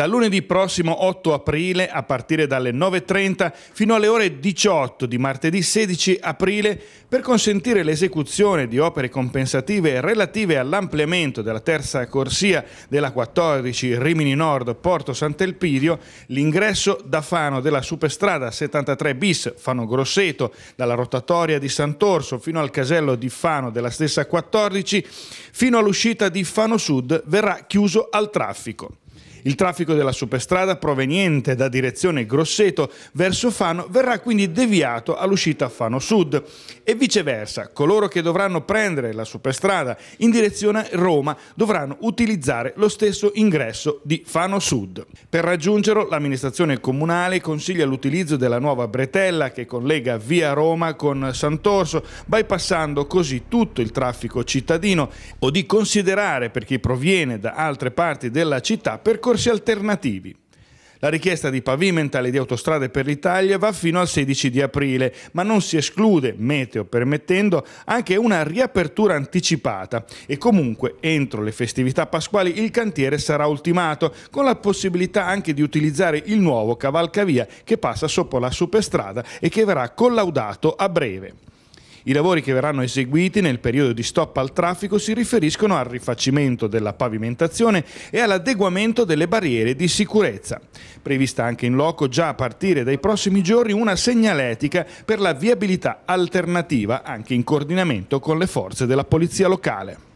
Da lunedì prossimo 8 aprile, a partire dalle 9.30 fino alle ore 18 di martedì 16 aprile, per consentire l'esecuzione di opere compensative relative all'ampliamento della terza corsia della 14 Rimini Nord Porto Sant'Elpidio, l'ingresso da Fano della superstrada 73 bis Fano Grosseto, dalla rotatoria di Sant'Orso fino al casello di Fano della stessa 14, fino all'uscita di Fano Sud verrà chiuso al traffico. Il traffico della superstrada proveniente da direzione Grosseto verso Fano verrà quindi deviato all'uscita Fano Sud e viceversa, coloro che dovranno prendere la superstrada in direzione Roma dovranno utilizzare lo stesso ingresso di Fano Sud. Per raggiungerlo l'amministrazione comunale consiglia l'utilizzo della nuova bretella che collega via Roma con Sant'Orso, bypassando così tutto il traffico cittadino o di considerare per chi proviene da altre parti della città percorrere percorsi alternativi. La richiesta di pavimentale di autostrade per l'Italia va fino al 16 di aprile, ma non si esclude, meteo permettendo, anche una riapertura anticipata e comunque entro le festività pasquali il cantiere sarà ultimato, con la possibilità anche di utilizzare il nuovo cavalcavia che passa sopra la superstrada e che verrà collaudato a breve. I lavori che verranno eseguiti nel periodo di stop al traffico si riferiscono al rifacimento della pavimentazione e all'adeguamento delle barriere di sicurezza. Prevista anche in loco già a partire dai prossimi giorni una segnaletica per la viabilità alternativa anche in coordinamento con le forze della polizia locale.